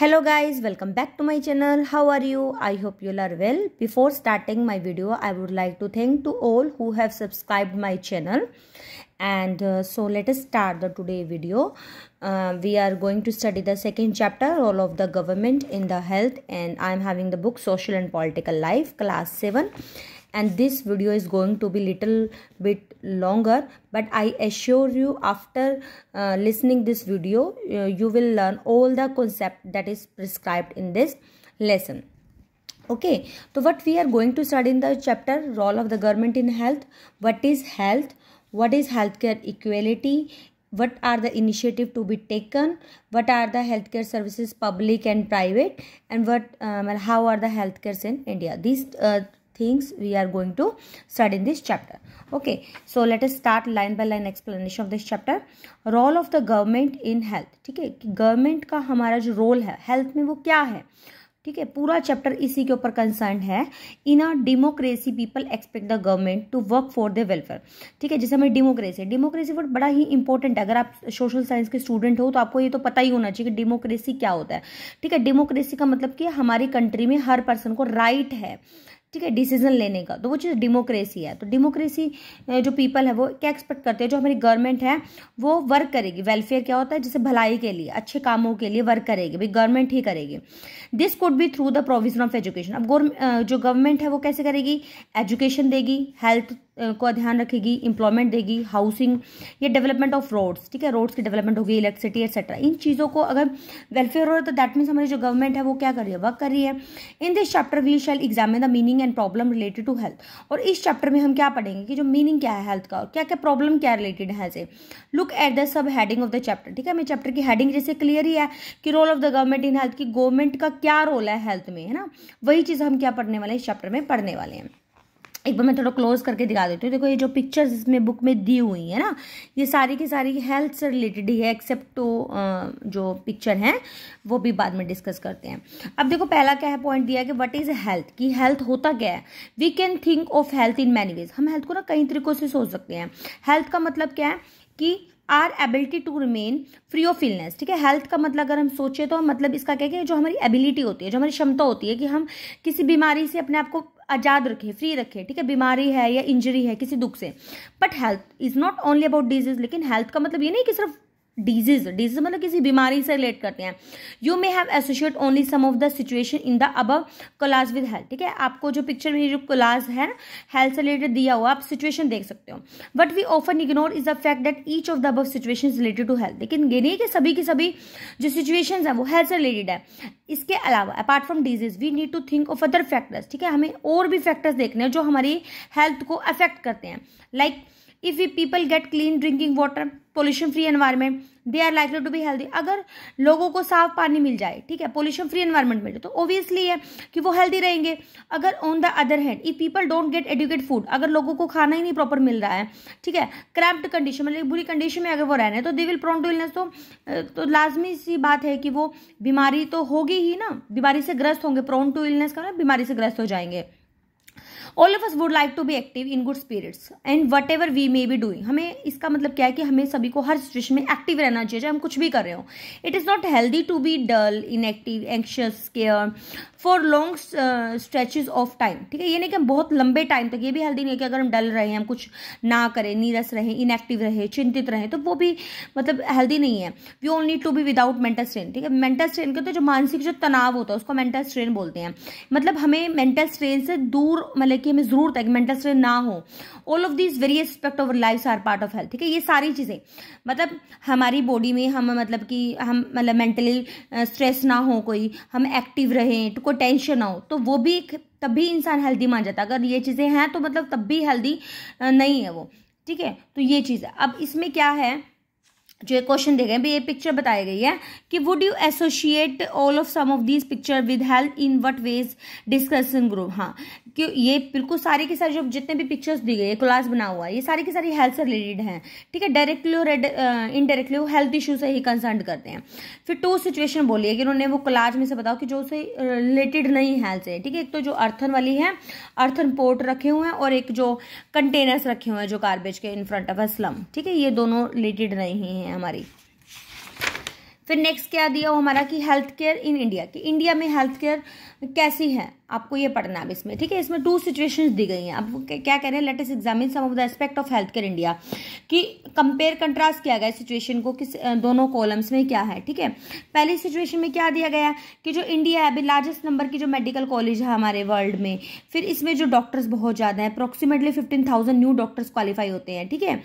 hello guys welcome back to my channel how are you i hope you are well before starting my video i would like to thank to all who have subscribed my channel and uh, so let us start the today video uh, we are going to study the second chapter role of the government in the health and i am having the book social and political life class 7 and this video is going to be little bit longer but I assure you after uh, listening this video uh, you will learn all the concept that is prescribed in this lesson okay so what we are going to study in the chapter role of the government in health what is health what is healthcare equality what are the initiative to be taken what are the healthcare services public and private and what um, how are the healthcare in india these uh, things we are going to study in this chapter okay so let us start line by line explanation of this chapter role of the government in health ठीक है कि government का हमारा जो role है health में वो क्या है ठीक है पूरा चैप्टर इसी के ऊपर कंसर्न है in a democracy people expect the government to work for the welfare ठीक है जैसे हमें डेमोक्रेसी डेमोक्रेसी वर्ड बड़ा ही इंपॉर्टेंट है अगर आप सोशल साइंस के स्टूडेंट हो तो आपको ये तो पता ही होना चाहिए कि डेमोक्रेसी क्या होता है ठीक है डेमोक्रेसी का मतलब कि हमारी कंट्री में हर पर्सन को राइट right है ठीक है डिसीजन लेने का तो वो चीज़ डेमोक्रेसी है तो डेमोक्रेसी जो पीपल है वो क्या एक्सपेक्ट करते हैं जो हमारी गवर्नमेंट है वो वर्क करेगी वेलफेयर क्या होता है जैसे भलाई के लिए अच्छे कामों के लिए वर्क करेगी भाई गवर्नमेंट ही करेगी this could be through the provision of education अब जो गवर्नमेंट है वो कैसे करेगी एजुकेशन देगी हेल्थ का ध्यान रखेगी इंप्लॉयमेंट देगी हाउसिंग या डेवलपमेंट ऑफ रोड्स ठीक है रोड्स की डेवलपमेंट होगी इलेक्ट्रिसिटी एक्सेट्रा इन चीज़ों को अगर वेलफेयर हो रहा है तो दैट मीन्स हमारी जो गवर्नमेंट है वो क्या कर रही है वर्क कर रही है in this chapter we shall examine the meaning and problem related to health और इस चैप्टर में हम क्या पढ़ेंगे कि जो मीनिंग क्या है हेल्थ का और क्या क्या प्रॉब्लम क्या रिलेटेड है से look at the subheading of the chapter ठीक है मैं चैप्टर की हेडिंग जैसे क्लियर ही है कि role of the government in health की गवर्नमेंट का क्या रोल है हेल्थ में है ना वही चीज़ हम क्या पढ़ने वाले इस चैप्टर में पढ़ने वाले हैं एक बार मैं थोड़ा क्लोज करके दिखा देती हूँ देखो ये जो पिक्चर्स इसमें बुक में दी हुई है ना ये सारी की सारी हेल्थ से रिलेटेड ही है एक्सेप्ट तो जो पिक्चर हैं वो भी बाद में डिस्कस करते हैं अब देखो पहला क्या है पॉइंट दिया है कि व्हाट इज़ हेल्थ कि हेल्थ होता क्या है we can think of health in many ways हम हेल्थ को ना कई तरीक़ों से सोच सकते हैं हेल्थ का मतलब क्या है कि our ability to remain free of illness ठीक है हेल्थ का मतलब अगर हम सोचें तो मतलब इसका क्या है कि जो हमारी एबिलिटी होती है जो हमारी क्षमता होती है कि हम किसी बीमारी से अपने आप को आज़ाद रखे फ्री रखे ठीक है बीमारी है या इंजरी है किसी दुख से but health is not only about disease लेकिन हेल्थ का मतलब ये नहीं कि सिर्फ डिजीज डिजीज मतलब किसी बीमारी से रिलेट करते हैं you may have associate only some of the situation in the above collage with health ठीक है आपको जो पिक्चर में जो कोलाज है हेल्थ से रिलेटेड दिया हुआ आप सिचुएशन देख सकते हो but we often ignore is the fact that each of the above situation related to health लेकिन ये नहीं कि सभी की सभी जो सिचुएशन है वो हेल्थ से रिलेटेड है इसके अलावा apart from disease we need to think of other factors ठीक है हमें और भी फैक्टर्स देखने हैं जो हमारी हेल्थ को अफेक्ट करते हैं like like, if you people get clean drinking water pollution free environment they are likely to be healthy अगर लोगों को साफ पानी मिल जाए ठीक है पोल्यूशन फ्री एनवायरमेंट मिल जाए तो ओबियसली है कि वो हेल्दी रहेंगे अगर on the other hand if people don't get adequate food अगर लोगों को खाना ही नहीं प्रॉपर मिल रहा है ठीक है क्रैप्ड कंडीशन मतलब बुरी कंडीशन में अगर वो रह रहे हैं तो they will prone to illness तो, तो लाजमी सी बात है कि वो बीमारी तो होगी ही ना बीमारी से ग्रस्त होंगे प्रोन टू इलनेस का बीमारी से ग्रस्त हो जाएंगे all of us would like to be active in good spirits and whatever we may be doing हमें इसका मतलब क्या है कि हमें सभी को हर सिचुएशन में एक्टिव रहना चाहिए चाहे हम कुछ भी कर रहे हो it is not healthy to be dull inactive anxious care for long stretches of time ठीक है ये नहीं कि हम बहुत लंबे टाइम तक ये भी हेल्दी नहीं है कि अगर हम डल रहे हैं हम कुछ ना करें नीरस रहें इनएक्टिव रहे चिंतित रहें तो वो भी मतलब हेल्दी नहीं है we only need to be without mental strain ठीक है मेंटल स्ट्रेन के तो जो मानसिक जो तनाव होता है उसको मेंटल स्ट्रेन बोलते हैं मतलब हमें मेंटल स्ट्रेन से दूर मतलब की हमें जरूरत है कि मेंटल स्ट्रेस ना हो all of this very aspect of life are part of health ठीक है ये सारी चीज़ें मतलब हमारी बॉडी में हम मतलब कि हम मतलब मेंटली स्ट्रेस ना हो कोई हम एक्टिव रहें तो कोई टेंशन ना हो तो वो भी एक तब भी इंसान हेल्दी मान जाता अगर ये चीज़ें हैं तो मतलब तब भी हेल्दी नहीं है वो ठीक है तो ये चीज़ है अब इसमें क्या है जो एक क्वेश्चन दे गए भाई ये पिक्चर बताई गई है कि would you associate all of some of this picture with help in what ways discussion group हाँ क्यों ये बिल्कुल सारी के सारी जो जितने भी पिक्चर्स दी गई है क्लास बना हुआ है ये सारी की सारी हेल्थ से रिलेटेड हैं ठीक है डायरेक्टली और इनडायरेक्टली वो हेल्थ इशू से ही कंसर्न करते हैं फिर टू सिचुएशन बोली है कि उन्होंने वो क्लास में से बताओ कि जो उसे रिलेटेड नहीं हेल्थ से ठीक है एक तो जो अर्थन वाली है अर्थन पोर्ट रखे हुए हैं और एक जो कंटेनर्स रखे हुए हैं जो गार्बेज के in front of a slum ठीक है ये दोनों रिलेटेड नहीं है हैं हमारी फिर नेक्स्ट क्या दिया हो हमारा कि हेल्थ केयर इन इंडिया कि इंडिया में हेल्थ केयर कैसी है आपको ये पढ़ना है इसमें ठीक है इसमें टू सिचुएशंस दी गई हैं आप क्या कह रहे हैं latest examine some of the aspect of health care India कि कंपेयर कंट्रास्ट किया गया सिचुएशन को किस दोनों कॉलम्स में क्या है ठीक है पहली सिचुएशन में क्या दिया गया कि जो इंडिया है अभी लार्जेस्ट नंबर की जो मेडिकल कॉलेज है हमारे वर्ल्ड में फिर इसमें जो डॉक्टर्स बहुत ज़्यादा हैं approximately fifteen thousand new doctors qualify होते हैं ठीक है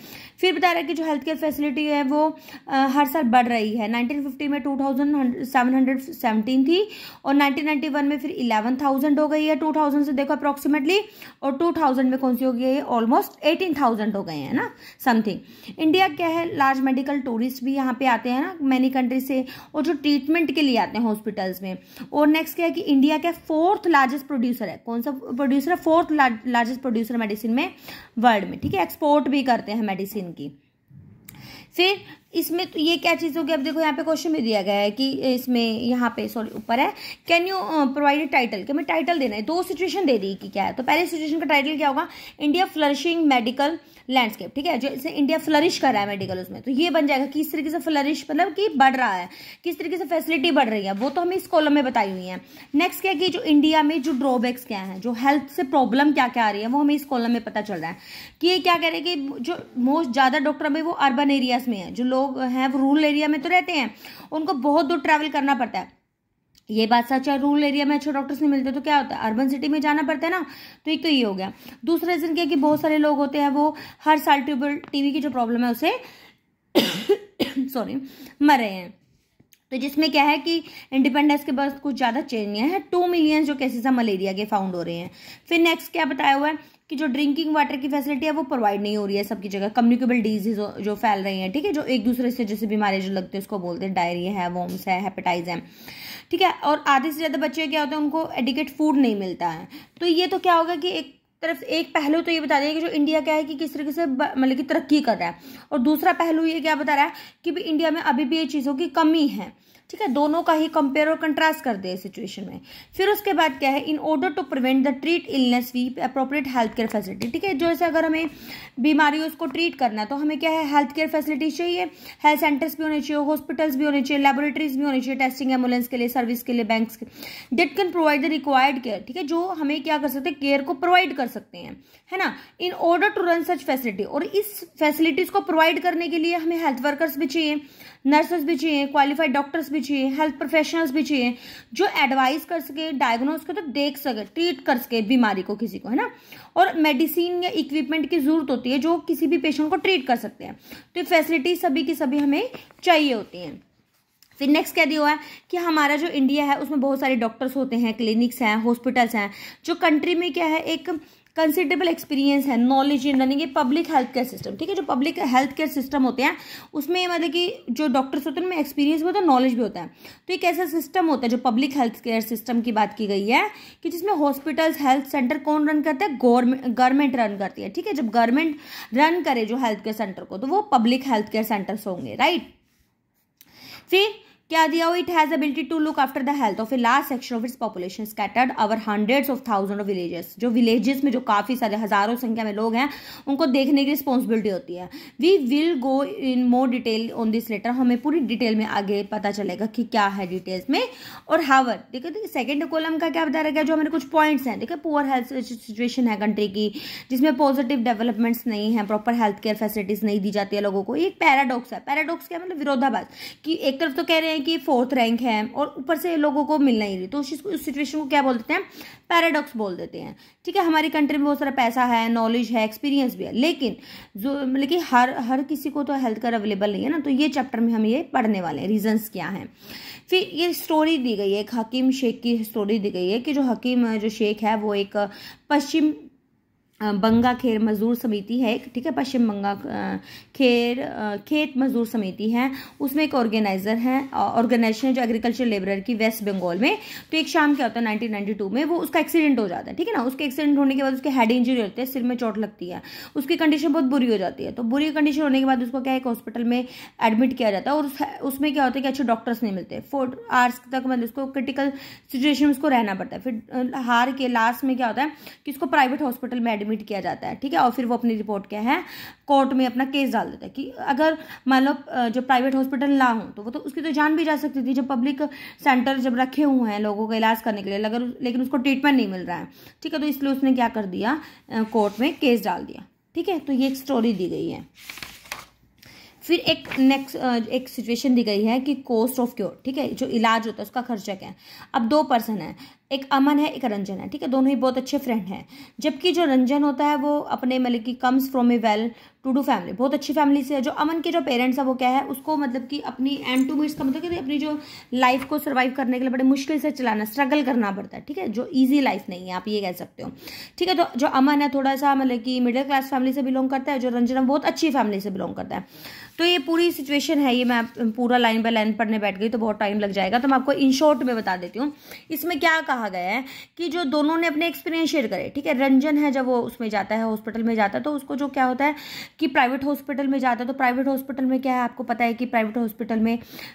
फिर बता रहे कि जो हेल्थ केयर फैसिलिटी है वो आ, हर साल बढ़ रही है नाइनटीन 1950 में 2717 थी और 1991 में फिर 11,000 हो गई है 2000 से देखो अप्रोक्सीमेटली और 2000 में कौन सी हो गई है ऑलमोस्ट 18,000 हो गए हैं ना समथिंग इंडिया क्या है लार्ज मेडिकल टूरिस्ट भी यहाँ पे आते हैं ना मैनी कंट्री से और जो ट्रीटमेंट के लिए आते हैं हॉस्पिटल्स में और नेक्स्ट क्या है कि इंडिया क्या फोर्थ लार्जेस्ट प्रोड्यूसर है कौन सा प्रोड्यूसर है फोर्थ लार्जेस्ट प्रोड्यूसर मेडिसिन में वर्ल्ड में ठीक है एक्सपोर्ट भी करते हैं मेडिसिन की फिर इसमें तो ये क्या चीज़ होगी अब देखो यहाँ पे क्वेश्चन में दिया गया है कि इसमें यहाँ पे सॉरी ऊपर है can you provide a title कि हमें टाइटल देना है दो सिचुएशन दे दी कि क्या है तो पहले सिचुएशन का टाइटल क्या होगा इंडिया फ्लरिशिंग मेडिकल लैंडस्केप ठीक है जैसे इंडिया फ्लरिश कर रहा है मेडिकल उसमें तो ये बन जाएगा किस तरीके से फ्लरिश मतलब कि बढ़ रहा है किस तरीके से फैसिलिटी बढ़ रही है वो तो हमें इस कॉलम में बताई हुई है नेक्स्ट क्या कि जो इंडिया में जो ड्रॉबैक्स क्या हैं जो हेल्थ से प्रॉब्लम क्या क्या आ रही है वो हमें इस कॉलम में पता चल रहा है कि ये क्या कह रहे हैं कि जो मोस्ट ज़्यादा डॉक्टर हमें वो अर्बन एरियाज में है जो लोग लोग हैं वो रूरल एरिया में तो रहते हैं उनको बहुत दूर ट्रैवल करना पड़ता है ये बात सच है रूरल एरिया में अच्छे डॉक्टर्स नहीं मिलते तो क्या होता है अर्बन सिटी में जाना पड़ता है ना तो एक तो ये हो गया दूसरा रीज़न क्या कि बहुत सारे लोग होते हैं वो हर साल ट्यूबल टीवी की जो प्रॉब्लम है उसे सॉरी मर रहे हैं तो जिसमें क्या है कि इंडिपेंडेंस के बाद कुछ ज़्यादा चेंज नहीं है टू मिलियन जो केसेस है मलेरिया के फाउंड हो रहे हैं फिर नेक्स्ट क्या बताया हुआ है कि जो ड्रिंकिंग वाटर की फैसिलिटी है वो प्रोवाइड नहीं हो रही है सबकी जगह कम्युनिकेबल डिजीज जो फैल रही हैं ठीक है जो एक दूसरे से जैसे बीमारी जो लगती है उसको बोलते हैं डायरिया है वोम्स है हेपेटाइज है ठीक है और आधे से ज़्यादा बच्चे क्या होते हैं उनको एडिकेट फूड नहीं मिलता है तो ये तो क्या होगा कि एक तरफ एक पहलू तो ये बता रही है कि जो इंडिया क्या है कि किस तरीके से मतलब कि तरक्की कर रहा है और दूसरा पहलू ये क्या बता रहा है कि भी इंडिया में अभी भी ये चीज़ों की कमी है ठीक है दोनों का ही कंपेयर और कंट्रास्ट कर दिया सिचुएशन में फिर उसके बाद क्या है in order to prevent the treat illness we appropriate health care facility ठीक है जो जैसे अगर हमें बीमारी उसको ट्रीट करना है तो हमें क्या है हेल्थ केयर फैसिलिटीज चाहिए हेल्थ सेंटर्स भी होने चाहिए हॉस्पिटल्स भी होने चाहिए लेबोरेटरीज भी होनी चाहिए टेस्टिंग एम्बुलेंस के लिए सर्विस के लिए bank that can provide the required care ठीक है जो हमें क्या कर सकते हैं केयर को प्रोवाइड कर सकते हैं है ना in order to run such facility और इस फैसिलिटीज को प्रोवाइड करने के लिए हमें हेल्थ वर्कर्स भी चाहिए नर्सेज भी चाहिए क्वालिफाइड डॉक्टर्स भी चाहिए हेल्थ प्रोफेशनल्स भी चाहिए जो एडवाइस कर सके डायग्नोज कर तो देख सके ट्रीट कर सके बीमारी को किसी को है ना और मेडिसिन या इक्विपमेंट की ज़रूरत होती है जो किसी भी पेशेंट को ट्रीट कर सकते हैं तो फैसिलिटी सभी की सभी हमें चाहिए होती हैं फिर नेक्स्ट कह दिया हुआ है कि हमारा जो इंडिया है उसमें बहुत सारे डॉक्टर्स होते हैं क्लिनिक्स हैं हॉस्पिटल्स हैं जो कंट्री में क्या है एक कंसिडरेबल एक्सपीरियंस है नॉलेज इन रनिंग ये पब्लिक हेल्थ केयर सिस्टम ठीक है जो पब्लिक हेल्थ केयर सिस्टम होते हैं उसमें मतलब कि जो डॉक्टर्स होते हैं उनमें एक्सपीरियंस भी होता है नॉलेज भी होता है तो एक ऐसा सिस्टम होता है जो पब्लिक हेल्थ केयर सिस्टम की बात की गई है कि जिसमें हॉस्पिटल्स हेल्थ सेंटर कौन रन करता है गवर्नमेंट रन करती है ठीक है जब गवर्नमेंट रन करे जो हेल्थ केयर सेंटर को तो वो पब्लिक हेल्थ केयर सेंटर्स होंगे राइट फिर क्या दिया हुआ it has ability to look after the health of a large section of its population scattered over hundreds of thousand of villages जो विलेजेस में जो काफ़ी सारे हज़ारों संख्या में लोग हैं उनको देखने की रिस्पॉन्सिबिलिटी होती है we will go in more detail on this later हमें पूरी डिटेल में आगे पता चलेगा कि क्या है डिटेल्स में और हावर देखो देखिए सेकेंड कॉलम का क्या बता गया जो हमारे कुछ पॉइंट्स हैं देखिए पुअर हेल्थ सिचुएशन है कंट्री की जिसमें पॉजिटिव डेवलपमेंट्स नहीं है प्रॉपर हेल्थ केयर फैसिलिटीज़ नहीं दी जाती है लोगों को एक पैराडॉक्स है पैराडॉक्स क्या मतलब विरोधाभास कि एक तरफ तो कह रहे हैं हैं कि फोर्थ रैंक है और ऊपर से लोगों को मिलना ही नहीं तो उस उस सिचुएशन को क्या बोल देते हैं पैराडॉक्स बोल देते हैं ठीक है हमारी कंट्री में बहुत सारा पैसा है नॉलेज है एक्सपीरियंस भी है लेकिन जो मतलब कि हर हर किसी को तो हेल्थ केयर अवेलेबल नहीं है ना तो ये चैप्टर में हम ये पढ़ने वाले हैं रीजन्स क्या हैं फिर ये स्टोरी दी गई है एक हकीम शेख की स्टोरी दी गई है कि जो हकीम जो शेख है वो एक पश्चिम बंगा खेर मजदूर समिति है ठीक है पश्चिम बंगा खेर खेत मजदूर समिति है उसमें एक ऑर्गेनाइजर है ऑर्गेनाइजेशन जो एग्रीकल्चर लेबर की वेस्ट बंगाल में तो एक शाम क्या होता है 1992 में वो उसका एक्सीडेंट हो जाता है ठीक है ना उसके एक्सीडेंट होने के बाद उसके हेड इंजरी होती है सिर में चोट लगती है उसकी कंडीशन बहुत बुरी हो जाती है तो बुरी कंडीशन होने के बाद उसको क्या एक हॉस्पिटल में एडमिट किया जाता है और उसमें क्या होता है कि अच्छे डॉक्टर्स नहीं मिलते फोर आवर्स तक मतलब उसको क्रिटिकल सिचुएशन उसको रहना पड़ता है फिर हार के लास्ट में क्या होता है कि उसको प्राइवेट हॉस्पिटल में एडमिट एडमिट किया जाता है ठीक है और फिर वो अपनी रिपोर्ट क्या है कोर्ट में अपना केस डाल देता है कि अगर मान लो जो प्राइवेट हॉस्पिटल ना हो तो वो तो उसकी तो जान भी जा सकती थी जब पब्लिक सेंटर जब रखे हुए हैं लोगों का इलाज करने के लिए अगर लेकिन उसको ट्रीटमेंट नहीं मिल रहा है ठीक है तो इसलिए उसने क्या कर दिया कोर्ट में केस डाल दिया ठीक है तो ये एक स्टोरी दी गई है फिर एक नेक्स्ट एक सिचुएशन दी गई है कि कॉस्ट ऑफ क्योर ठीक है जो इलाज होता है उसका खर्चा क्या है अब दो पर्सन है एक अमन है एक रंजन है ठीक है दोनों ही बहुत अच्छे फ्रेंड हैं जबकि जो रंजन होता है वो अपने मतलब कि comes from a well to do family बहुत अच्छी फैमिली से है जो अमन के जो पेरेंट्स हैं वो क्या है उसको मतलब कि अपनी एंड टू मीट्स का मतलब कि अपनी जो लाइफ को सर्वाइव करने के लिए बड़े मुश्किल से चलाना स्ट्रगल करना पड़ता है ठीक है जो ईजी लाइफ नहीं है आप ये कह सकते हो ठीक है तो जो अमन है थोड़ा सा मतलब कि मिडिल क्लास फैमिली से बिलोंग करता है जो रंजन है बहुत अच्छी फैमिली से बिलोंग करता है तो ये पूरी सिचुएशन है ये मैं पूरा लाइन बाय लाइन पढ़ने बैठ गई तो बहुत टाइम लग जाएगा तो मैं आपको इन शॉर्ट में बता देती हूँ इसमें क्या कहा गया है कि जो दोनों ने अपने एक्सपीरियंस शेयर करे ठीक है रंजन है जब वो उसमें जाता है हॉस्पिटल में जाता है तो उसको जो क्या होता है कि प्राइवेट हॉस्पिटल में जाता है तो प्राइवेट हॉस्पिटल में क्या है आपको पता है कि प्राइवेट हॉस्पिटल में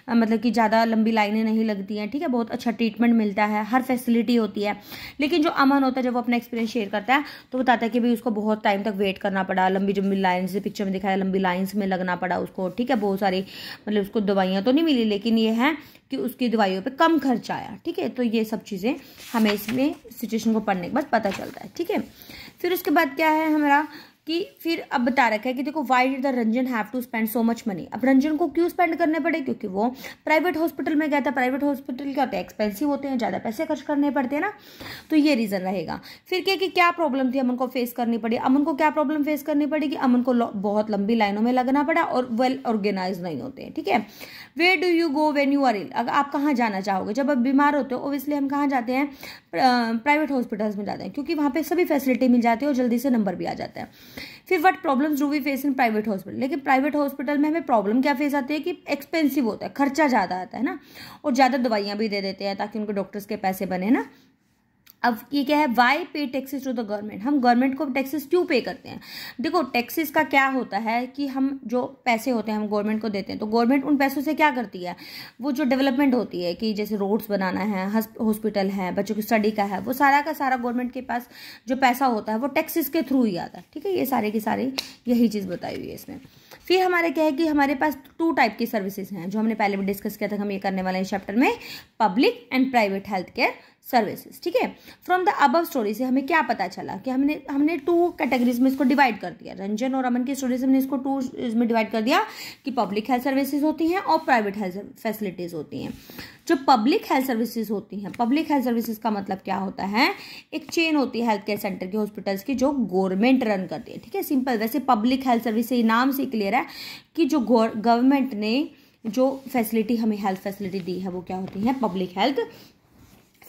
मतलब कि ज़्यादा लंबी लाइनें नहीं लगती हैं ठीक है बहुत अच्छा ट्रीटमेंट मिलता है हर फैसिलिटी होती है लेकिन जो अमन होता है जब वो अपना एक्सपीरियंस शेयर करता है तो बताता है कि भाई उसको बहुत टाइम तक वेट करना पड़ा लंबी जम्बी लाइन से पिक्चर में दिखाया लंबी लाइन्स में लगना पड़ा उसको ठीक है बहुत सारी मतलब उसको दवाइयाँ तो नहीं मिली लेकिन ये है कि उसकी दवाइयों पे कम खर्च आया ठीक है तो ये सब चीज़ें हमें इसमें सिचुएशन को पढ़ने के बाद पता चलता है ठीक है फिर उसके बाद क्या है हमारा कि फिर अब बता रखा है कि देखो why did the Ranjan have to spend so much money अब रंजन को क्यों स्पेंड करने पड़े क्योंकि वो प्राइवेट हॉस्पिटल में गया था प्राइवेट हॉस्पिटल क्या होते हैं एक्सपेंसिव होते हैं ज़्यादा पैसे खर्च करने पड़ते हैं ना तो ये रीज़न रहेगा फिर क्या कि क्या प्रॉब्लम थी अमन को फेस करनी पड़ी अमन को क्या प्रॉब्लम फेस करनी पड़ी कि अमन को बहुत लंबी लाइनों में लगना पड़ा और वेल ऑर्गेनाइज नहीं होते ठीक है where do you go when you are ill अगर आप कहाँ जाना चाहोगे जब आप बीमार होते हो ओबियसली हम कहाँ जाते हैं प्राइवेट हॉस्पिटल्स में जाते हैं क्योंकि वहाँ पर सभी फैसिलिटी मिल जाती है और जल्दी से नंबर भी आ जाता है फिर what problems do we face in private hospital लेकिन प्राइवेट हॉस्पिटल में हमें प्रॉब्लम क्या फेस आती है कि एक्सपेंसिव होता है खर्चा ज़्यादा आता है ना और ज़्यादा दवाइयाँ भी दे देते हैं ताकि उनके डॉक्टर्स के पैसे बने ना अब ये क्या है why pay taxes to the government हम गवर्नमेंट को टैक्सेस क्यों पे करते हैं देखो टैक्सेस का क्या होता है कि हम जो पैसे होते हैं हम गवर्नमेंट को देते हैं तो गवर्नमेंट उन पैसों से क्या करती है वो जो डेवलपमेंट होती है कि जैसे रोड्स बनाना है हॉस्पिटल है बच्चों की स्टडी का है वो सारा का सारा गवर्नमेंट के पास जो पैसा होता है वो टैक्सेस के थ्रू ही आता है ठीक है ये सारे की सारी यही चीज़ बताई हुई है इसमें फिर हमारे क्या है कि हमारे पास टू टाइप की सर्विसेज हैं जो हमने पहले भी डिस्कस किया था हम ये करने वाले हैं चैप्टर में public and private health care services ठीक है फ्रॉम द अबव स्टोरी से हमें क्या पता चला कि हमने हमने टू कैटेगरीज में इसको डिवाइड कर दिया रंजन और अमन की स्टोरी से हमने इसको टू इसमें डिवाइड कर दिया कि पब्लिक हेल्थ सर्विसेज होती हैं और प्राइवेट हेल्थ फैसिलिटीज़ होती हैं जो पब्लिक हेल्थ सर्विसेज होती हैं पब्लिक हेल्थ सर्विसेज का मतलब क्या होता है एक चेन होती है हेल्थ केयर सेंटर की हॉस्पिटल्स की जो गवर्नमेंट रन करती है ठीक है सिंपल वैसे पब्लिक हेल्थ सर्विस से नाम से क्लियर है कि जो गवर्नमेंट ने जो फैसिलिटी हमें हेल्थ फैसिलिटी दी है वो क्या होती है पब्लिक हेल्थ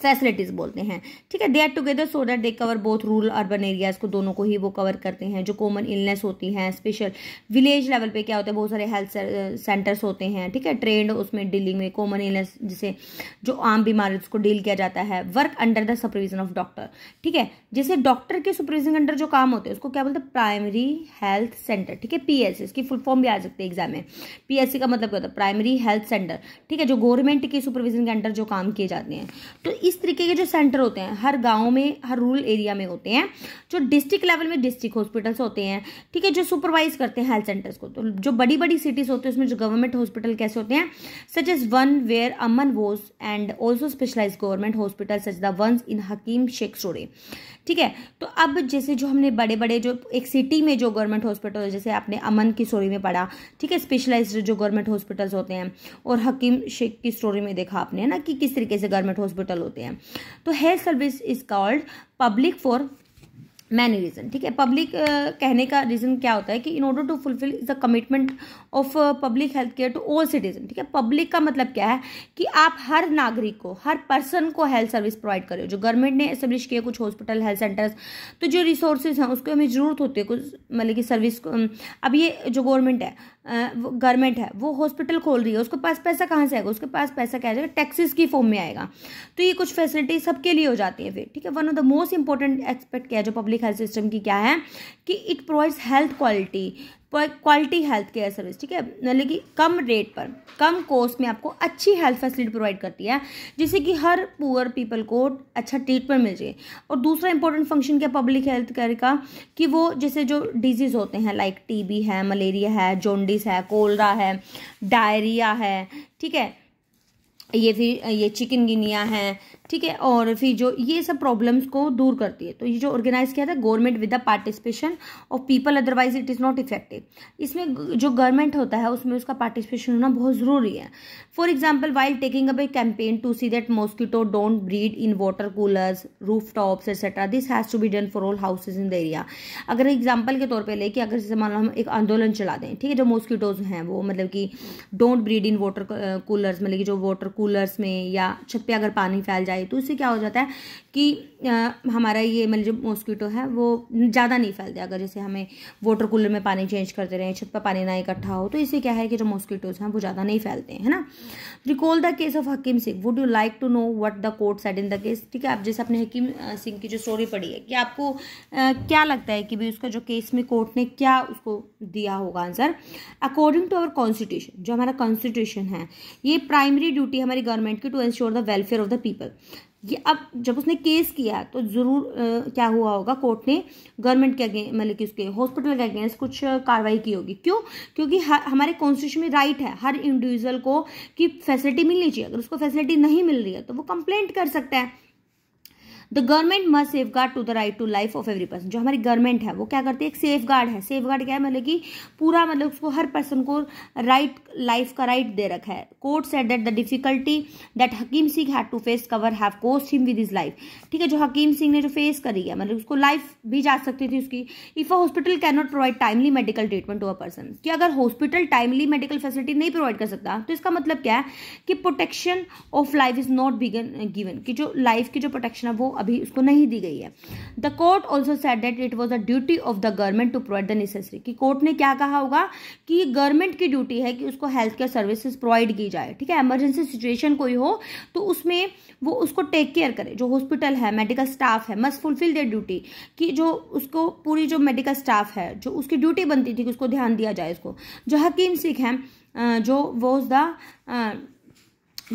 फैसिलिटीज़ बोलते हैं ठीक है they are together so that they cover both rural urban areas को दोनों को ही वो कवर करते हैं जो कॉमन इलनेस होती है स्पेशल विलेज लेवल पे क्या होता है बहुत सारे हेल्थ सेंटर्स होते हैं ठीक है ट्रेंड उसमें डीलिंग में कॉमन इलनेस जिसे जो आम बीमारी उसको डील किया जाता है work under the supervision of doctor ठीक है जैसे डॉक्टर के सुपरविजन अंडर जो काम होते हैं उसको क्या बोलते हैं प्राइमरी हेल्थ सेंटर ठीक है पीएससी इसकी फुल फॉर्म भी आ सकती है एग्जाम में पी का मतलब क्या होता है प्राइमरी हेल्थ सेंटर ठीक है जो गवर्नमेंट के सुपरविजन के अंडर जो काम किए जाते हैं तो इस इस तरीके के जो सेंटर होते हैं हर गांव में हर रूरल एरिया में होते हैं जो डिस्ट्रिक्ट लेवल में डिस्ट्रिक्ट हॉस्पिटल्स होते हैं ठीक है जो सुपरवाइज करते हैं हेल्थ सेंटर्स को तो जो बड़ी बड़ी सिटीज़ होती है उसमें जो गवर्नमेंट हॉस्पिटल कैसे होते हैं such as one where Aman was and also specialise government hospital such the ones in Hakim Sheikh story ठीक है तो अब जैसे जो हमने बड़े बड़े जो एक सिटी में जो गवर्नमेंट हॉस्पिटल जैसे आपने अमन की स्टोरी में पढ़ा ठीक है स्पेशलाइज जो गवर्नमेंट हॉस्पिटल्स होते हैं और हकीम शेख की स्टोरी में देखा आपने ना कि किस तरीके से गवर्नमेंट हॉस्पिटल होते हैं तो health service is called public for many reason ठीक है पब्लिक कहने का रीज़न क्या होता है कि in order to fulfil the commitment of public health care to all citizen ठीक है पब्लिक का मतलब क्या है कि आप हर नागरिक को हर पर्सन को हेल्थ सर्विस प्रोवाइड करें जो गवर्नमेंट ने इस्टेब्लिश किया कुछ हॉस्पिटल हेल्थ सेंटर्स तो जो रिसोर्सेज हैं उसको हमें ज़रूरत होती है कुछ मतलब कि सर्विस अब ये जो गवर्नमेंट है गवर्नमेंट है वो हॉस्पिटल खोल रही है उसके पास पैसा कहाँ से आएगा उसके पास पैसा क्या जाएगा टैक्सेस की फॉर्म में आएगा तो ये कुछ फैसिलिटी सबके लिए हो जाती है फिर ठीक है one of the most important aspect क्या है जो पब्लिक लिखा हेल्थ सिस्टम की क्या है कि it provides health quality quality health care service ठीक है मतलब कि कम रेट पर कम कॉस्ट में आपको अच्छी हेल्थ फैसिलिटी प्रोवाइड करती है जिससे कि हर पुअर पीपल को अच्छा ट्रीटमेंट मिल जाए और दूसरा इंपॉर्टेंट फंक्शन क्या पब्लिक हेल्थ केयर का कि वो जैसे जो डिजीज़ होते हैं लाइक टीबी है मलेरिया है जोंडिस है कोलरा है डायरिया है ठीक है ये फिर ये चिकनगिनिया है ठीक है और फिर जो ये सब प्रॉब्लम्स को दूर करती है तो ये जो ऑर्गेनाइज किया था government with the participation of people otherwise it is not effective इसमें जो गवर्नमेंट होता है उसमें उसका पार्टिसिपेशन होना बहुत ज़रूरी है for example while taking up a campaign to see that mosquito don't breed in water coolers roof tops etcetera this has to be done for all houses in the area अगर example के तौर पर लेके अगर जैसे मान लो हम एक आंदोलन चला दें ठीक है जो मॉस्किटोज हैं वो मतलब कि don't breed in water coolers मतलब कि जो वाटर कूलर्स में या छत पर अगर पानी फैल जाए आई तो उससे क्या हो जाता है कि आ, हमारा ये मतलब जो मॉस्किटो है वो ज़्यादा नहीं फैलते अगर जैसे हमें वाटर कूलर में पानी चेंज करते रहें छत पर पानी ना इकट्ठा हो तो इससे क्या है कि जो मॉस्किटोज हैं वो ज़्यादा नहीं फैलते हैं ना recall the case of Hakim Singh would you like to know what the court said in the case ठीक है आप जैसे अपने हकीम सिंह की जो स्टोरी पढ़ी है कि आपको आ, क्या लगता है कि भाई उसका जो केस में कोर्ट ने क्या उसको दिया होगा answer according to our constitution जो हमारा कॉन्स्टिट्यूशन है ये प्राइमरी ड्यूटी हमारी गवर्नमेंट की to ensure the welfare of the people ये अब जब उसने केस किया तो ज़रूर आ, क्या हुआ होगा कोर्ट ने गवर्नमेंट के अगेंस्ट मतलब कि उसके हॉस्पिटल के अगेंस्ट कुछ कार्रवाई की होगी क्यों क्योंकि हमारे कॉन्स्टिट्यूशन में राइट है हर इंडिविजुअल को कि फैसिलिटी मिलनी चाहिए अगर उसको फैसिलिटी नहीं मिल रही है तो वो कंप्लेंट कर सकता है the government must safeguard to the right to life of every person जो हमारी गवर्नमेंट है वो क्या करती है एक सेफ गार्ड है सेफ गार्ड क्या है मतलब कि पूरा मतलब उसको हर पर्सन को राइट लाइफ का राइट दे रखा है court said that the difficulty that Hakim Singh had to face cover have cost him with his life ठीक है जो हकीम सिंह ने जो फेस करी है मतलब उसको लाइफ भी जा सकती थी उसकी if a hospital can not provide timely medical treatment to a person कि अगर हॉस्पिटल टाइमली मेडिकल फैसिलिटी नहीं प्रोवाइड कर सकता तो इसका मतलब क्या है कि protection of life is not बिगन गिवन कि जो लाइफ की जो प्रोटेक्शन है वो अभी उसको नहीं दी गई है the court also said that it was a duty of the government to provide the necessary कि कोर्ट ने क्या कहा होगा कि गवर्नमेंट की ड्यूटी है कि उसको हेल्थ केयर सर्विसेज प्रोवाइड की जाए ठीक है एमरजेंसी सिचुएशन कोई हो तो उसमें वो उसको टेक केयर करे जो हॉस्पिटल है मेडिकल स्टाफ है मस्ट फुलफिल देर ड्यूटी कि जो उसको पूरी जो मेडिकल स्टाफ है जो उसकी ड्यूटी बनती थी कि उसको ध्यान दिया जाए उसको जो हकीम सिख हैं जो was the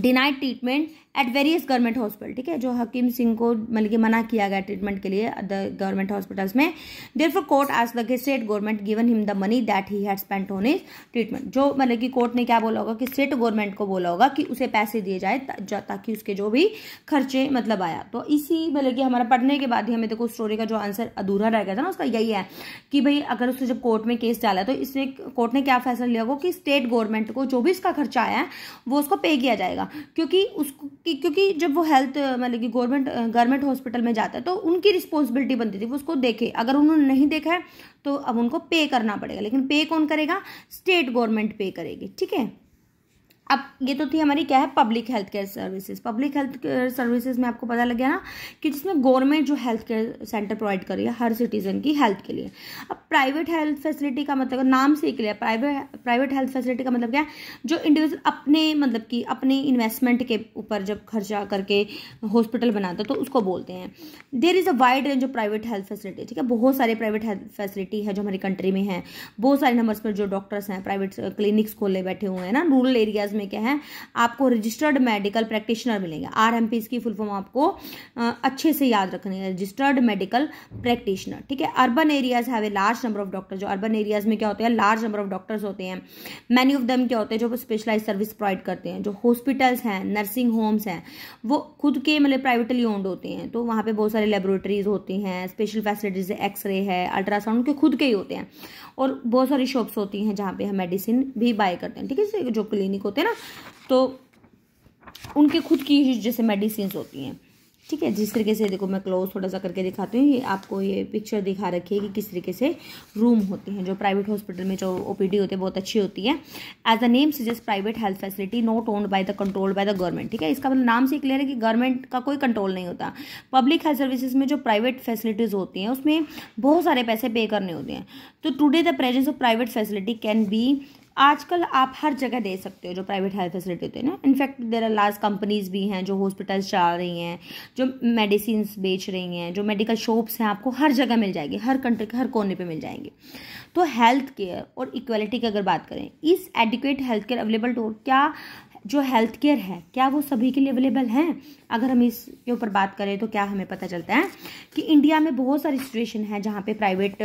denied treatment at various government hospital ठीक है जो हकीम सिंह को मतलब कि मना किया गया ट्रीटमेंट के लिए गवर्नमेंट हॉस्पिटल्स में देर फॉर कोर्ट आज तक state government given him the money that he had spent on his treatment जो मतलब कि कोर्ट ने क्या बोला होगा कि स्टेट गवर्नमेंट को बोला होगा कि उसे पैसे दिए जाए ताकि उसके जो भी खर्चे मतलब आया तो इसी मतलब कि हमारा पढ़ने के बाद ही हमें देखो स्टोरी का जो आंसर अधूरा रह गया था ना उसका यही है कि भाई अगर उसने जब कोर्ट में केस डाला तो इसने कोर्ट ने क्या फैसला लिया होगा कि स्टेट गवर्नमेंट को जो भी इसका खर्चा आया है वो उसको पे किया जाएगा क्योंकि उसको कि क्योंकि जब वो हेल्थ मतलब कि गवर्नमेंट गवर्नमेंट हॉस्पिटल में जाता है तो उनकी रिस्पॉन्सिबिलिटी बनती थी वो उसको देखे अगर उन्होंने नहीं देखा है तो अब उनको पे करना पड़ेगा लेकिन पे कौन करेगा स्टेट गवर्नमेंट पे करेगी ठीक है अब ये तो थी हमारी क्या है public health care services public health care services में आपको पता लग गया ना कि जिसमें गवर्नमेंट जो हेल्थ केयर सेंटर प्रोवाइड कर रही है हर सिटीजन की हेल्थ के लिए अब प्राइवेट हेल्थ फैसिलिटी का मतलब नाम से ही clear private private health facility का मतलब क्या है जो इंडिविजुअल अपने मतलब कि अपने इन्वेस्टमेंट के ऊपर जब खर्चा करके हॉस्पिटल बनाता है तो उसको बोलते हैं there is a wide range of private health facility ठीक है बहुत सारे प्राइवेट हेल्थ फैसिलिटी है जो हमारी कंट्री में है बहुत सारे नंबर्स पर जो डॉक्टर्स हैं प्राइवेट क्लिनिक्स खोले बैठे हुए हैं ना रूरल एरियाज़ में क्या है आपको रजिस्टर्ड मेडिकल प्रैक्टिशनर मिलेंगे आर एम इसकी फुल आपको अच्छे से याद रखनी है रजिस्टर्ड मेडिकल प्रैक्टिशनर ठीक है urban areas have large number of doctor जो अर्बन एरियाज में क्या होते हैं लार्ज नंबर ऑफ डॉक्टर्स होते हैं मैनी ऑफ दम क्या होते हैं जो स्पेशलाइज सर्विस प्रोवाइड करते हैं जो हॉस्पिटल्स हैं नर्सिंग होम्स हैं वो खुद के मतलब प्राइवेटली ओन्ड होते हैं तो वहाँ पर बहुत सारे लेबोरेटरीज होती हैं स्पेशल फैसिलिटीज एक्सरे है अल्ट्रासाउंड के खुद के ही होते हैं और बहुत सारी शॉप्स होती हैं जहाँ पे हम मेडिसिन भी बाय करते हैं ठीक है जो क्लिनिक होते हैं ना तो उनके खुद की जैसे मेडिसिन होती हैं ठीक है जिस तरीके से देखो मैं क्लोज थोड़ा सा करके दिखाती हूँ ये आपको ये पिक्चर दिखा रखी है कि किस तरीके से रूम होते हैं जो प्राइवेट हॉस्पिटल में जो ओपीडी होते हैं बहुत अच्छी होती है as a name suggest private health facility not owned by the control by the government ठीक है इसका मतलब नाम से क्लियर है कि गवर्नमेंट का कोई कंट्रोल नहीं होता पब्लिक हेल्थ सर्विसेज में जो प्राइवेट फैसिलिटीज़ होती हैं उसमें बहुत सारे पैसे पे करने होते हैं तो today the presence of private facility can be आजकल आप हर जगह दे सकते हो जो प्राइवेट हेल्थ फैसिलिटी होती है ना in fact there are large companies भी हैं जो हॉस्पिटल्स चला रही हैं जो मेडिसिन बेच रही हैं जो मेडिकल शॉप्स हैं आपको हर जगह मिल जाएगी हर कंट्री के हर कोने पर मिल जाएंगे तो हेल्थ केयर और इक्वलिटी की अगर बात करें इस adequate health care available to क्या जो हेल्थ केयर है क्या वो सभी के लिए अवेलेबल हैं अगर हम इसके ऊपर बात करें तो क्या हमें पता चलता है कि इंडिया में बहुत सारी सिचुएशन है जहाँ पे प्राइवेट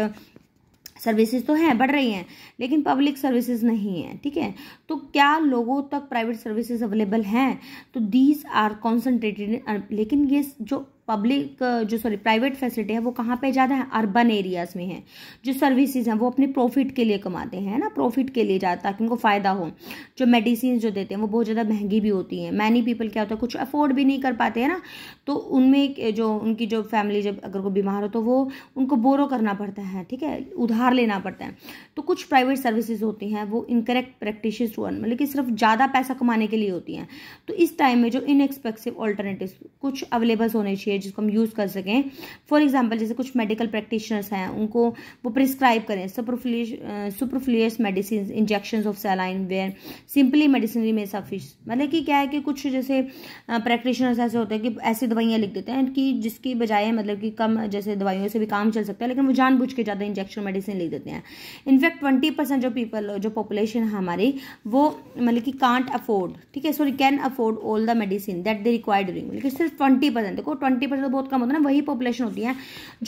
सर्विसेज तो हैं बढ़ रही हैं लेकिन पब्लिक सर्विसेज नहीं हैं ठीक है तो क्या लोगों तक प्राइवेट सर्विसेज अवेलेबल हैं तो दीज आर कॉन्सेंट्रेटेड लेकिन ये जो पब्लिक uh, जो सॉरी प्राइवेट फैसिलिटी है वो कहाँ पे ज़्यादा है अर्बन एरियाज़ में है जो सर्विसेज हैं वो अपने प्रॉफिट के लिए कमाते हैं ना प्रॉफिट के लिए जाता ताकि उनको फ़ायदा हो जो मेडिसिन जो देते हैं वो बहुत ज़्यादा महंगी भी होती हैं मैनी पीपल क्या होता है कुछ अफोर्ड भी नहीं कर पाते हैं ना तो उनमें जो उनकी जो फैमिली जब अगर कोई बीमार हो तो वो उनको बोरो करना पड़ता है ठीक है उधार लेना पड़ता है तो कुछ प्राइवेट सर्विसेज होती हैं वो इनकरेक्ट प्रैक्टिस मतलब कि सिर्फ ज़्यादा पैसा कमाने के लिए होती हैं तो इस टाइम में जो इनएक्सपेक्सिव ऑल्टरनेटिव कुछ अवेलेबल्स होने चाहिए चाहिए जिसको हम यूज़ कर सकें फॉर एग्जांपल जैसे कुछ मेडिकल प्रैक्टिशनर्स हैं उनको वो प्रिस्क्राइब करें superfluous superfluous medicine injection of saline where simply medicine are में सफिश मतलब कि क्या है कि कुछ जैसे प्रैक्टिशनर्स ऐसे होते हैं कि ऐसी दवाइयाँ लिख देते हैं कि जिसकी बजाय मतलब कि कम जैसे दवाइयों से भी काम चल सकता है लेकिन वो जानबूझ के ज़्यादा इंजेक्शन मेडिसिन लिख देते हैं इनफैक्ट ट्वेंटी जो पीपल जो पॉपुलेशन है हमारी वो मतलब कि कांट अफोर्ड ठीक है sorry can afford all the medicine that they required during लेकिन सिर्फ ट्वेंटी परसेंट देखो ट्वेंटी ट्वेंटी परसेंट तो बहुत कम होता है ना वही पॉपुलेशन होती है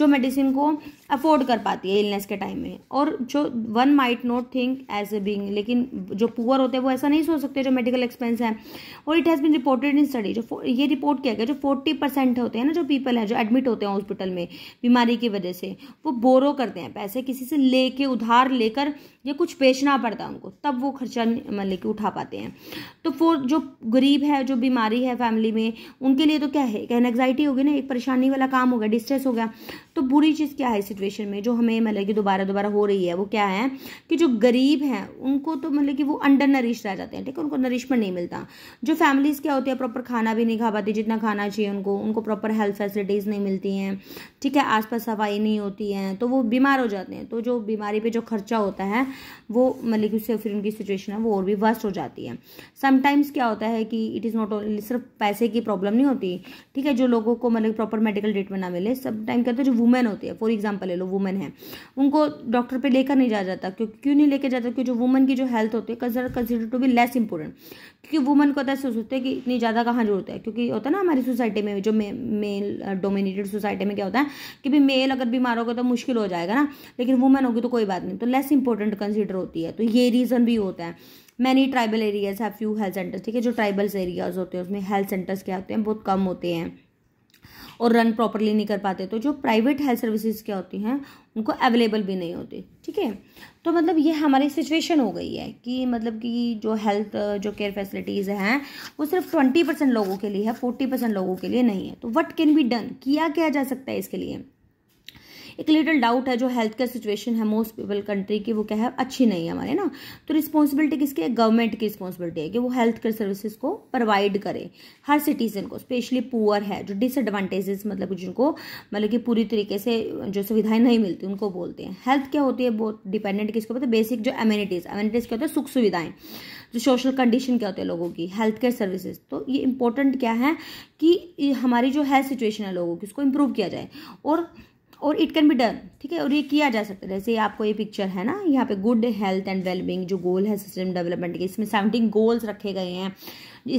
जो मेडिसिन को अफोर्ड कर पाती है इलनेस के टाइम में और जो one might not think as a being लेकिन जो पुअर होते हैं वो ऐसा नहीं सोच सकते जो मेडिकल एक्सपेंस है और it has been reported in study जो ये रिपोर्ट किया गया जो फोर्टी परसेंट होते हैं ना जो पीपल है जो एडमिट होते हैं हॉस्पिटल में बीमारी की वजह से वो बोरो करते हैं पैसे किसी से लेके उधार लेकर या कुछ बेचना पड़ता है उनको तब वो खर्चा मतलब कि उठा पाते हैं तो फोर जो गरीब है जो बीमारी है फैमिली में उनके लिए तो क्या है एनग्जाइटी होगी ना एक परेशानी वाला काम हो गया डिस्ट्रेस हो गया तो बुरी चीज़ क्या है इस सिचुएशन में जो हमें मतलब कि दोबारा दोबारा हो रही है वो क्या है कि जो गरीब हैं उनको तो मतलब कि वो अंडर नरिश रह जाते हैं ठीक है उनको नरिशमेंट नहीं मिलता जो फैमिलीज़ क्या होती है प्रॉपर खाना भी नहीं खा पाती जितना खाना चाहिए उनको उनको प्रॉपर हेल्थ फैसिलिटीज़ नहीं मिलती हैं ठीक है आस सफाई नहीं होती है तो वो बीमार हो जाते हैं तो जो बीमारी पर जो खर्चा होता है वो मतलब कि उससे फिर उनकी सिचुएशन है वो और भी वर्स्ट हो जाती है समटाइम्स क्या होता है कि इट इज़ नॉट ओनली सिर्फ पैसे की प्रॉब्लम नहीं होती ठीक है जो लोगों को मतलब प्रॉपर मेडिकल ट्रीटमेंट ना मिले सब टाइम कहते हैं जो वुमेन होती है फॉर एग्जाम्पल ले लो वुमेन है उनको डॉक्टर पर लेकर नहीं जाया जाता क्यों क्यों नहीं लेकर जाता क्योंकि जो वुमेन की जो हेल्थ होती है consider consider to be less important क्योंकि वुमेन को तो ऐसा सोचते हैं कि इतनी ज़्यादा कहाँ जरूरत है क्योंकि होता है ना हमारी सोसाइटी में जो मेल डोमिनेटेड सोसाइटी में क्या होता है कि भाई मेल अगर बीमार होगा तो मुश्किल हो जाएगा ना लेकिन वुमेन होगी तो कोई बात नहीं तो लेस इंपॉर्टेंट कंसिडर होती है तो ये रीज़न भी होता है मैनी ट्राइबल एरियाज़ है फ्यू हेल्थ सेंटर्स ठीक है जो ट्राइबल्स एरियाज़ होते हैं उसमें हेल्थ सेंटर्स क्या होते हैं बहुत कम होते हैं और रन प्रॉपरली नहीं कर पाते तो जो प्राइवेट हेल्थ सर्विसेज क्या होती हैं उनको अवेलेबल भी नहीं होती ठीक है तो मतलब ये हमारी सिचुएशन हो गई है कि मतलब कि जो हेल्थ जो केयर फैसिलिटीज़ हैं वो सिर्फ ट्वेंटी परसेंट लोगों के लिए है फोर्टी परसेंट लोगों के लिए नहीं है तो वट कैन बी डन किया क्या जा सकता है इसके लिए एक लिटल डाउट है जो हेल्थ केयर सिचुएशन है मोस्ट पीपल कंट्री की वो क्या है अच्छी नहीं है हमारे ना तो रिस्पॉन्सिबिलिटी किसकी है गवर्नमेंट की रिस्पॉन्सिबिलिटी है कि वो हेल्थ केयर सर्विसेज को प्रोवाइड करे हर सिटीजन को स्पेशली पुअर है जो डिसएडवांटेजेस मतलब जिनको मतलब कि पूरी तरीके से जो सुविधाएं नहीं मिलती उनको बोलते हैं हेल्थ क्या होती है बहुत डिपेंडेंट किसके ऊपर बेसिक जो अम्यूनिटीज़ अम्यूनिटीज़ क्या होता है सुख सुविधाएं जो सोशल कंडीशन क्या होती है लोगों की हेल्थ केयर सर्विसेज तो ये इंपॉर्टेंट क्या है कि हमारी जो हेल्थ सिचुएशन है लोगों की उसको इम्प्रूव किया जाए और और इट कैन बी डन ठीक है और ये किया जा सकता है जैसे आपको ये पिक्चर है ना यहाँ पे गुड हेल्थ एंड वेलबींग जो गोल है सिस्टम डेवलपमेंट के इसमें सेवनटीन गोल्स रखे गए हैं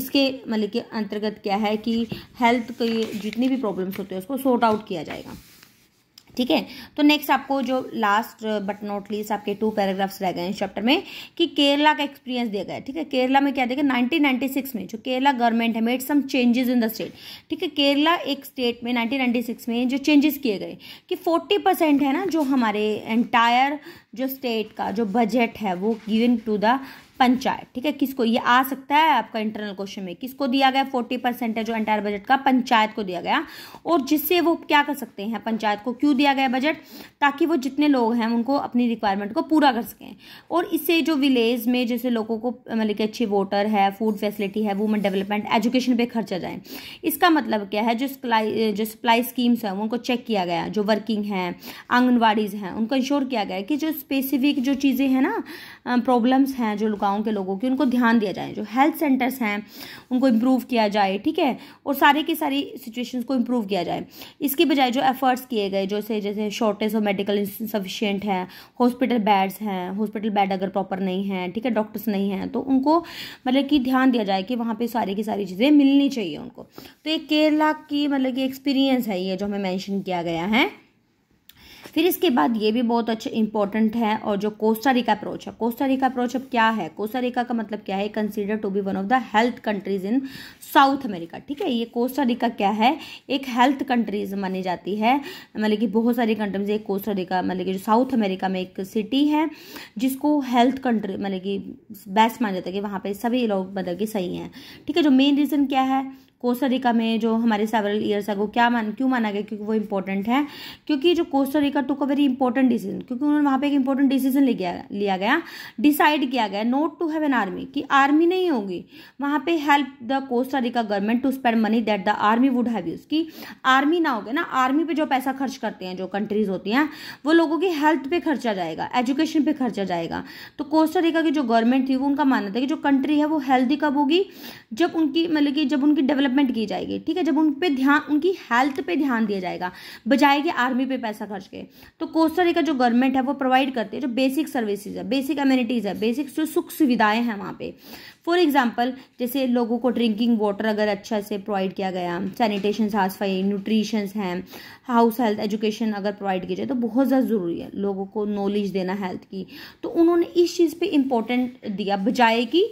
इसके मतलब के अंतर्गत क्या है कि हेल्थ के जितनी भी प्रॉब्लम्स होते हैं उसको सॉर्ट आउट किया जाएगा ठीक है तो नेक्स्ट आपको जो लास्ट बट नॉट लीस्ट आपके टू पैराग्राफ्स रह गए इस चैप्टर में कि केरला का एक्सपीरियंस दिया गया ठीक है केरला में क्या देखा 1996 में जो केरला गवर्नमेंट है made some changes in the state ठीक है केरला एक स्टेट में 1996 में जो चेंजेस किए गए कि 40 परसेंट है ना जो हमारे एंटायर जो स्टेट का जो बजट है वो गिवन टू द पंचायत ठीक है किसको ये आ सकता है आपका इंटरनल क्वेश्चन में किसको दिया गया फोर्टी परसेंट है जो एंटायर बजट का पंचायत को दिया गया और जिससे वो क्या कर सकते हैं पंचायत को क्यों दिया गया बजट ताकि वो जितने लोग हैं उनको अपनी रिक्वायरमेंट को पूरा कर सकें और इससे जो विलेज में जैसे लोगों को मतलब कि अच्छी वोटर है फूड फैसिलिटी है वुमेन डेवलपमेंट एजुकेशन पर खर्चा जाए इसका मतलब क्या है जो सप्लाई जो सप्लाई स्कीम्स हैं उनको चेक किया गया जो वर्किंग हैं आंगनबाड़ीज़ हैं उनको इंश्योर किया गया कि जो स्पेसिफिक जो चीज़ें हैं ना प्रॉब्लम्स हैं जो गाँव के लोगों की उनको ध्यान दिया जाए जो हेल्थ सेंटर्स हैं उनको इम्प्रूव किया जाए ठीक है और सारे की सारी सिचुएशन को इम्प्रूव किया जाए इसके बजाय जो एफर्ट्स किए गए जैसे जैसे शॉर्टेज ऑफ मेडिकल इंसफिशियंट हैं हॉस्पिटल बेड्स हैं हॉस्पिटल बेड अगर प्रॉपर नहीं है ठीक है डॉक्टर्स नहीं हैं तो उनको मतलब कि ध्यान दिया जाए कि वहाँ पर सारी की सारी चीज़ें मिलनी चाहिए उनको तो ये केरला की मतलब कि एक्सपीरियंस है ये जो हमें मैंशन किया गया है फिर इसके बाद ये भी बहुत अच्छे इंपॉर्टेंट है और जो कोस्टारिका अप्रोच है कोस्टारिका अप्रोच अब क्या है कोस्टारिका का मतलब क्या है consider to be one of the health countries in South America ठीक है ये कोस्टारिका क्या है एक हेल्थ कंट्रीज मानी जाती है मतलब कि बहुत सारी कंट्रीज एक कोस्टारिका मतलब कि जो साउथ अमेरिका में एक सिटी है जिसको हेल्थ कंट्री मतलब कि बेस्ट माना जाता है कि वहाँ पर सभी लोग मतलब कि सही हैं ठीक है जो मेन रीज़न क्या है कोस्टरिका में जो हमारे सेवरल ईयर्स है वो क्या मान क्यों माना गया क्योंकि वो इंपॉर्टेंट है क्योंकि जो Costa Rica took a very important decision क्योंकि उन्होंने वहाँ पे एक इंपॉर्टेंट डिसीजन लिया लिया गया डिसाइड किया गया not to have an army कि आर्मी नहीं होगी वहाँ पे help the Costa Rica government to spend money that the army would have use की आर्मी ना होगी ना आर्मी पर जो पैसा खर्च करते हैं जो कंट्रीज होती हैं वो लोगों की हेल्थ पे खर्चा जाएगा एजुकेशन पर खर्चा जाएगा तो कोस्टरिका की जो गवर्नमेंट थी वो उनका मानना था कि जो कंट्री है वो हेल्दी कब होगी जब उनकी मतलब कि जब उनकी डेवलप डेवलपमेंट की जाएगी ठीक है जब उन पर ध्यान उनकी हेल्थ पे ध्यान दिया जाएगा बजाय कि आर्मी पे पैसा खर्च के तो कोस्टा रिका जो गवर्नमेंट है वो प्रोवाइड करती है जो बेसिक सर्विसेज है बेसिक अम्यूनिटीज़ है बेसिक जो सुख सुविधाएं हैं वहाँ पे फॉर एग्जाम्पल जैसे लोगों को ड्रिंकिंग वाटर अगर अच्छा से प्रोवाइड किया गया सैनिटेशन साफ सफाई न्यूट्रिशंस हैं हाउस हेल्थ एजुकेशन अगर प्रोवाइड की जाए तो बहुत ज़्यादा ज़रूरी है लोगों को नॉलेज देना हेल्थ की तो उन्होंने इस चीज़ पर इम्पोर्टेंट दिया बजाय कि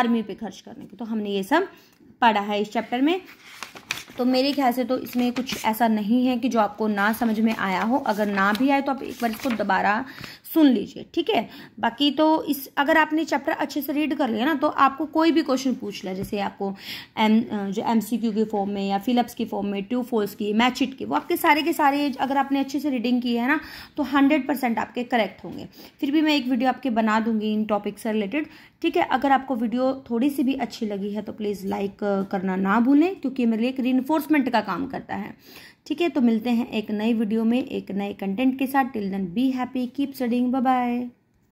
आर्मी पे खर्च करने की तो हमने ये सब पढ़ा है इस चैप्टर में तो मेरे ख्याल से तो इसमें कुछ ऐसा नहीं है कि जो आपको ना समझ में आया हो अगर ना भी आए तो आप एक बार इसको दोबारा सुन लीजिए ठीक है बाकी तो इस अगर आपने चैप्टर अच्छे से रीड कर लिया ना तो आपको कोई भी क्वेश्चन पूछ लिया जैसे आपको एम जो एम सी क्यू के फॉर्म में या फिलअप्स की फॉर्म में ट्यू फोर्स की मैचिट की वो आपके सारे के सारे अगर आपने अच्छे से रीडिंग की है ना तो हंड्रेड परसेंट आपके करेक्ट होंगे फिर भी मैं एक वीडियो आपके बना दूंगी इन टॉपिक से रिलेटेड ठीक है अगर आपको वीडियो थोड़ी सी भी अच्छी लगी है तो प्लीज़ लाइक करना ना भूलें क्योंकि मेरे लिए एक रीनफोर्समेंट का काम करता है ठीक है तो मिलते हैं एक नई वीडियो में एक नए कंटेंट के साथ till then be happy keep studying bye